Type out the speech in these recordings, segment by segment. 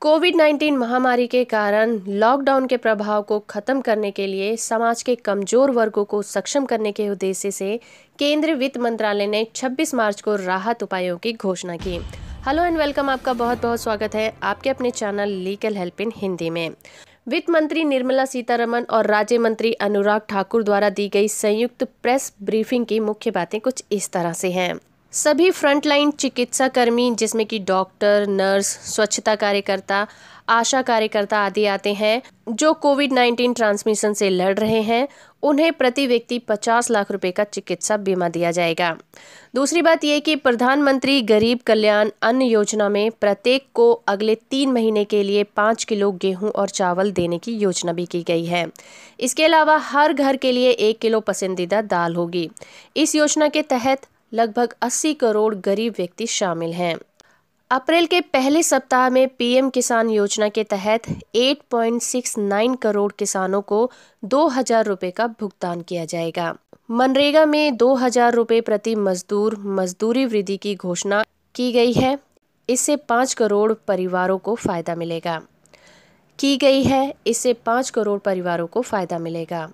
Covid 19 महामारी के कारण लॉकडाउन के प्रभाव को खत्म करने के लिए समाज के कमजोर वर्गों को सक्षम करने के उद्देश्य से केंद्रीय वित्त मंत्रालय ने 26 मार्च को राहत उपायों की घोषणा की हेलो एंड वेलकम आपका बहुत बहुत स्वागत है आपके अपने channel legal help in Hindi में वित्त मंत्री निर्मला सीतारमन और राज्य मंत्री अनुराग ठाकुर द्वारा दी गई संयुक्त प्रेस ब्रीफिंग की मुख्य बातें कुछ इस तरह से हैं सभी फ्रंटलाइन चिकित्सा कर्मी जिसमें कि डॉक्टर नर्स स्वच्छता कार्यकर्ता आशा कार्यकर्ता आदि आते हैं जो कोविड 19 ट्रांसमिशन से लड़ रहे हैं उन्हें प्रति व्यक्ति 50 लाख रुपए का चिकित्सा बीमा दिया जाएगा दूसरी बात यह कि प्रधानमंत्री गरीब कल्याण अन्न योजना में प्रत्येक को अगले तीन महीने के लिए पाँच किलो गेहूं और चावल देने की योजना भी की गई है इसके अलावा हर घर के लिए एक किलो पसंदीदा दाल होगी इस योजना के तहत लगभग 80 करोड़ गरीब व्यक्ति शामिल हैं अप्रैल के पहले सप्ताह में पीएम किसान योजना के तहत 8.69 करोड़ किसानों को दो हजार रुपये का भुगतान किया जाएगा मनरेगा में दो हजार रुपये प्रति मजदूर मजदूरी वृद्धि की घोषणा की गई है इससे पाँच करोड़ परिवारों को फ़ायदा मिलेगा की गई है इससे पाँच करोड़ परिवारों को फ़ायदा मिलेगा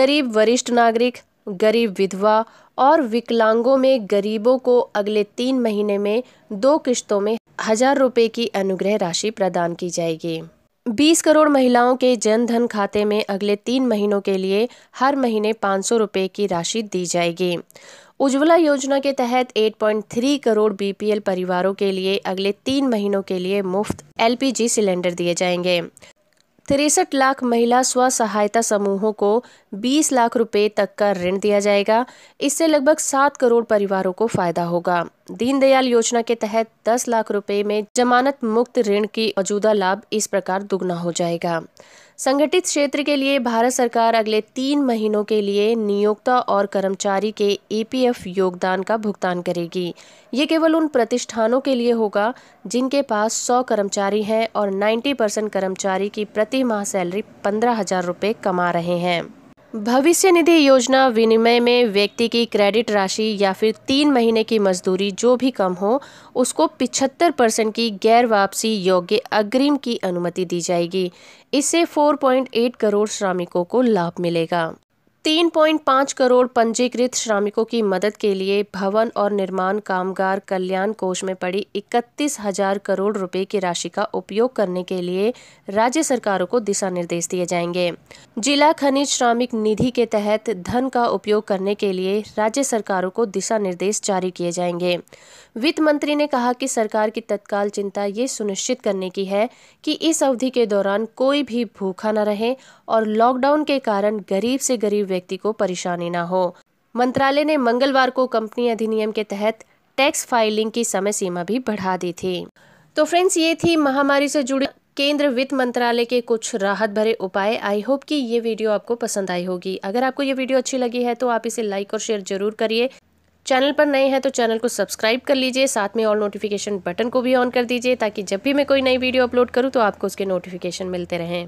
गरीब वरिष्ठ नागरिक गरीब विधवा और विकलांगों में गरीबों को अगले तीन महीने में दो किश्तों में हजार रूपए की अनुग्रह राशि प्रदान की जाएगी 20 करोड़ महिलाओं के जन धन खाते में अगले तीन महीनों के लिए हर महीने पाँच सौ रुपये की राशि दी जाएगी उज्ज्वला योजना के तहत 8.3 करोड़ बीपीएल परिवारों के लिए अगले तीन महीनों के लिए मुफ्त एलपीजी सिलेंडर दिए जाएंगे तिरसठ लाख महिला स्व सहायता समूहों को 20 लाख रुपए तक का ऋण दिया जाएगा इससे लगभग सात करोड़ परिवारों को फायदा होगा दीनदयाल योजना के तहत 10 लाख रुपए में जमानत मुक्त ऋण की मौजूदा लाभ इस प्रकार दुगना हो जाएगा संगठित क्षेत्र के लिए भारत सरकार अगले तीन महीनों के लिए नियोक्ता और कर्मचारी के ईपीएफ e योगदान का भुगतान करेगी ये केवल उन प्रतिष्ठानों के लिए होगा जिनके पास 100 कर्मचारी हैं और 90 परसेंट कर्मचारी की प्रति माह सैलरी पंद्रह हजार रुपये कमा रहे हैं भविष्य निधि योजना विनिमय में व्यक्ति की क्रेडिट राशि या फिर तीन महीने की मजदूरी जो भी कम हो उसको 75 परसेंट की गैर वापसी योग्य अग्रिम की अनुमति दी जाएगी इससे 4.8 करोड़ श्रमिकों को लाभ मिलेगा 3.5 करोड़ पंजीकृत श्रमिकों की मदद के लिए भवन और निर्माण कामगार कल्याण कोष में पड़ी इकतीस हजार करोड़ रुपए की राशि का उपयोग करने के लिए राज्य सरकारों को दिशा निर्देश दिए जाएंगे जिला खनिज श्रमिक निधि के तहत धन का उपयोग करने के लिए राज्य सरकारों को दिशा निर्देश जारी किए जाएंगे वित्त मंत्री ने कहा कि सरकार की तत्काल चिंता ये सुनिश्चित करने की है कि इस अवधि के दौरान कोई भी भूखा न रहे और लॉकडाउन के कारण गरीब से गरीब व्यक्ति को परेशानी न हो मंत्रालय ने मंगलवार को कंपनी अधिनियम के तहत टैक्स फाइलिंग की समय सीमा भी बढ़ा दी थी तो फ्रेंड्स ये थी महामारी से जुड़ी केंद्र वित्त मंत्रालय के कुछ राहत भरे उपाय आई होप कि ये वीडियो आपको पसंद आई होगी अगर आपको ये वीडियो अच्छी लगी है तो आप इसे लाइक और शेयर जरूर करिए चैनल पर नए हैं तो चैनल को सब्सक्राइब कर लीजिए साथ में ऑल नोटिफिकेशन बटन को भी ऑन कर दीजिए ताकि जब भी मैं कोई नई वीडियो अपलोड करूँ तो आपको उसके नोटिफिकेशन मिलते रहें